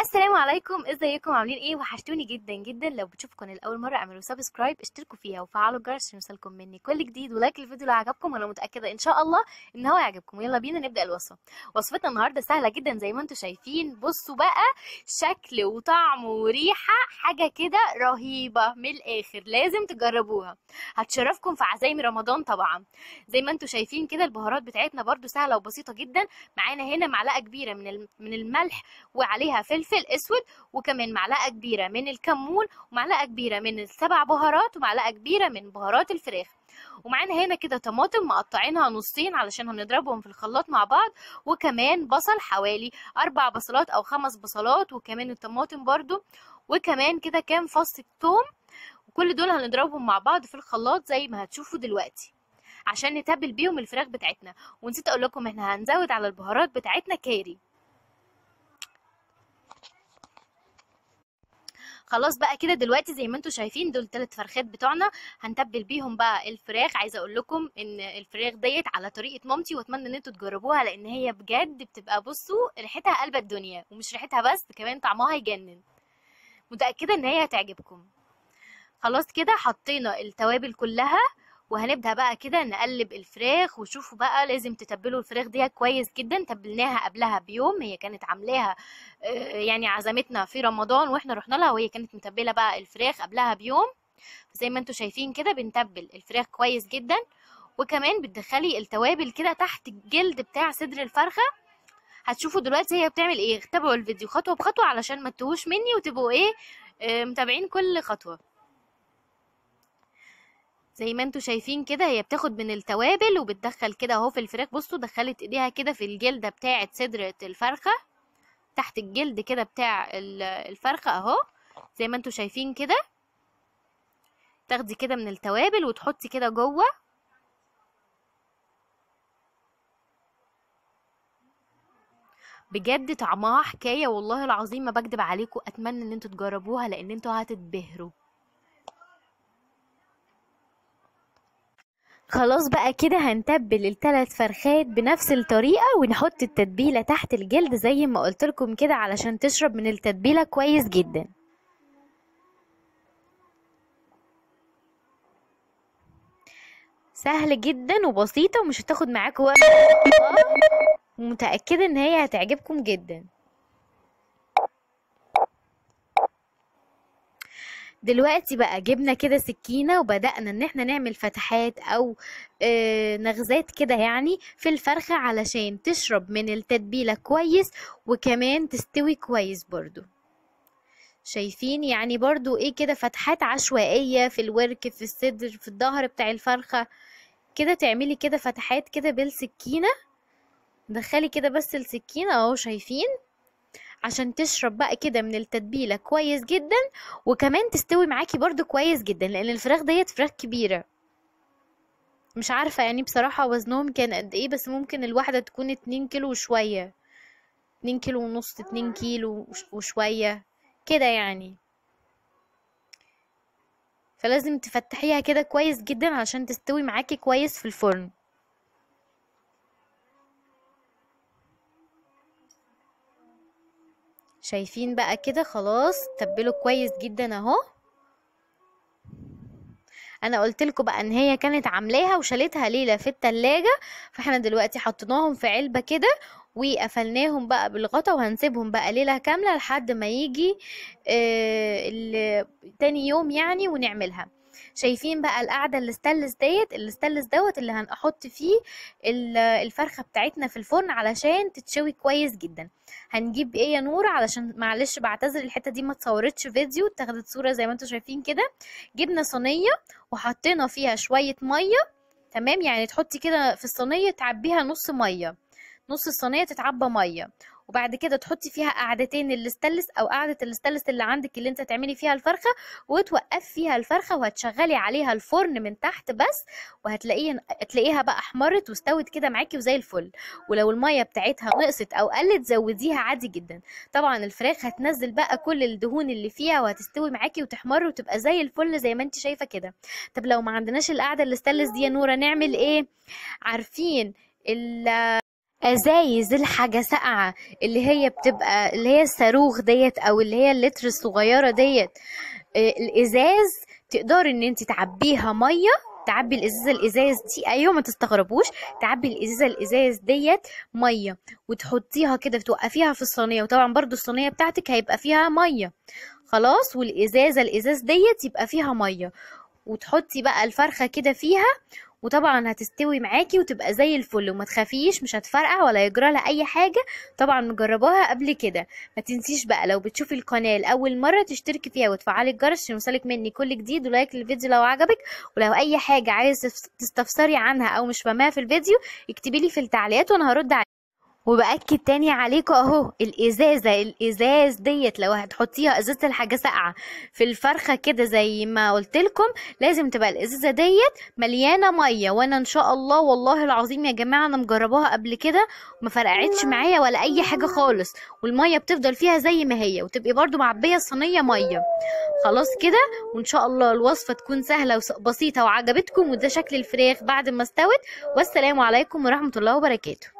السلام عليكم ازيكم عاملين ايه وحشتوني جدا جدا لو بتشوفوا قناه لاول مره اعملوا سبسكرايب اشتركوا فيها وفعلوا الجرس عشان يوصلكم مني كل جديد ولايك للفيديو لو عجبكم وانا متاكده ان شاء الله ان هو يعجبكم يلا بينا نبدا الوصفه وصفتنا النهارده سهله جدا زي ما انتم شايفين بصوا بقى شكل وطعم وريحه حاجه كده رهيبه من الاخر لازم تجربوها هتشرفكم في عزايم رمضان طبعا زي ما انتم شايفين كده البهارات بتاعتنا برده سهله وبسيطه جدا معانا هنا معلقه كبيره من من الملح وعليها فلفل الفلفل اسود وكمان معلقه كبيره من الكمون ومعلقه كبيره من السبع بهارات ومعلقه كبيره من بهارات الفراخ ومعانا هنا كده طماطم مقطعينها نصين علشان هنضربهم في الخلاط مع بعض وكمان بصل حوالي اربع بصلات او خمس بصلات وكمان الطماطم برده وكمان كده كام فص ثوم وكل دول هنضربهم مع بعض في الخلاط زي ما هتشوفوا دلوقتي عشان نتبل بيهم الفراخ بتاعتنا ونسيت اقول لكم احنا هنزود على البهارات بتاعتنا كاري خلاص بقى كده دلوقتي زي ما انتم شايفين دول ثلاث فرخات بتوعنا هنتبل بيهم بقى الفراخ عايزه اقول لكم ان الفراخ ديت على طريقه مامتي واتمنى ان انتم تجربوها لان هي بجد بتبقى بصوا ريحتها قلب الدنيا ومش ريحتها بس كمان طعمها هيجنن متاكده ان هي هتعجبكم خلاص كده حطينا التوابل كلها وهنبدأ بقى كده نقلب الفراخ وشوفوا بقى لازم تتبلوا الفراخ دي كويس جدا تبلناها قبلها بيوم هي كانت عاملاها آه، يعني عزمتنا في رمضان واحنا رحنا لها وهي كانت متبله بقى الفراخ قبلها بيوم زي ما انتم شايفين كده بنتبل الفراخ كويس جدا وكمان بتدخلي التوابل كده تحت الجلد بتاع صدر الفرخه هتشوفوا دلوقتي هي بتعمل ايه تابعوا الفيديو خطوه بخطوه علشان ما تتوهوش مني وتبقوا ايه آه، متابعين كل خطوه زي ما انتوا شايفين كده هي بتاخد من التوابل وبتدخل كده اهو في الفراخ بصوا دخلت ايديها كده في الجلده بتاعه صدر الفرخه تحت الجلد كده بتاع الفرخه اهو زي ما انتوا شايفين كده تاخدي كده من التوابل وتحطي كده جوه بجد طعمها حكايه والله العظيم ما بكدب عليكم اتمنى ان انتوا تجربوها لان انتوا هتتبهروا خلاص بقى كده هنتبل الثلاث فرخات بنفس الطريقه ونحط التتبيله تحت الجلد زي ما قلت لكم كده علشان تشرب من التتبيله كويس جدا سهل جدا وبسيطه ومش هتاخد معاكم وقت ومتاكده ان هي هتعجبكم جدا دلوقتي بقى جبنا كده سكينه وبدانا ان احنا نعمل فتحات او آه، نغزات كده يعني في الفرخه علشان تشرب من التتبيله كويس وكمان تستوي كويس برضو شايفين يعني برضو ايه كده فتحات عشوائيه في الورك في الصدر في الظهر بتاع الفرخه كده تعملي كده فتحات كده بالسكينه دخلي كده بس السكينه اهو شايفين عشان تشرب بقى كده من التتبيله كويس جدا وكمان تستوي معاكي برضو كويس جدا لان الفراخ ديت فراخ كبيره مش عارفه يعني بصراحه وزنهم كان قد ايه بس ممكن الواحده تكون اتنين كيلو وشويه اتنين كيلو ونص اتنين آه. كيلو وشويه كده يعني فلازم تفتحيها كده كويس جدا عشان تستوي معاكي كويس في الفرن شايفين بقى كده خلاص تبله كويس جدا اهو انا قلت لكم بقى ان هي كانت عاملاها وشالتها ليله في التلاجة فاحنا دلوقتي حطيناهم في علبه كده وقفلناهم بقى بالغطا وهنسيبهم بقى ليله كامله لحد ما يجي آه تاني يوم يعني ونعملها شايفين بقى القاعده الستلس ديت الستلس دوت اللي هنحط فيه الفرخه بتاعتنا في الفرن علشان تتشوي كويس جدا هنجيب ايه يا نور علشان معلش بعتذر الحته دي ما اتصورتش فيديو اتاخدت صوره زي ما انتم شايفين كده جبنا صينيه وحطينا فيها شويه ميه تمام يعني تحطي كده في الصينيه تعبيها نص ميه نص الصينيه تتعبى ميه وبعد كده تحطي فيها قعدتين الاستلس او قعده الاستلس اللي عندك اللي انت تعملي فيها الفرخه وتوقفي فيها الفرخه وهتشغلي عليها الفرن من تحت بس وهتلاقيها تلاقيها بقى احمرت واستوت كده معاكي وزي الفل ولو الميه بتاعتها نقصت او قلت زوديها عادي جدا طبعا الفراخ هتنزل بقى كل الدهون اللي فيها وهتستوي معاكي وتحمر وتبقى زي الفل زي ما انت شايفه كده طب لو ما عندناش القعده الاستلس دي يا نوره نعمل ايه عارفين ال ازايز الحاجه ساقعه اللي هي بتبقى اللي هي الصاروخ ديت او اللي هي اللتر الصغيره ديت آه، الازاز تقدري ان انت تعبيها ميه تعبي الازازه الازاز دي ايوه ما تستغربوش تعبي الازازه الازاز ديت ميه وتحطيها كده توقفيها في الصينيه وطبعا برضو الصينيه بتاعتك هيبقى فيها ميه خلاص والازازه الازاز ديت يبقى فيها ميه وتحطي بقى الفرخه كده فيها وطبعا هتستوي معاكي وتبقى زي الفل وما تخافيش مش هتفرقع ولا يجرى لها اي حاجه طبعا مجرباها قبل كده ما تنسيش بقى لو بتشوفي القناه لاول مره تشتركي فيها وتفعلي الجرس عشان يوصلك مني كل جديد ولايك للفيديو لو عجبك ولو اي حاجه عايز تستفسري عنها او مش فاهماها في الفيديو اكتبي لي في التعليقات وانا هرد عليك وباكد تاني عليكم اهو الازازه الازاز ديت لو هتحطيها ازازه الحاجه ساقعه في الفرخه كده زي ما قلت لكم لازم تبقى الازازه ديت مليانه ميه وانا ان شاء الله والله العظيم يا جماعه انا مجرباها قبل كده وما فرقعتش معايا ولا اي حاجه خالص والميه بتفضل فيها زي ما هي وتبقي برده معبيه الصينيه ميه خلاص كده وان شاء الله الوصفه تكون سهله وبسيطه وعجبتكم وده شكل الفراخ بعد ما استوت والسلام عليكم ورحمه الله وبركاته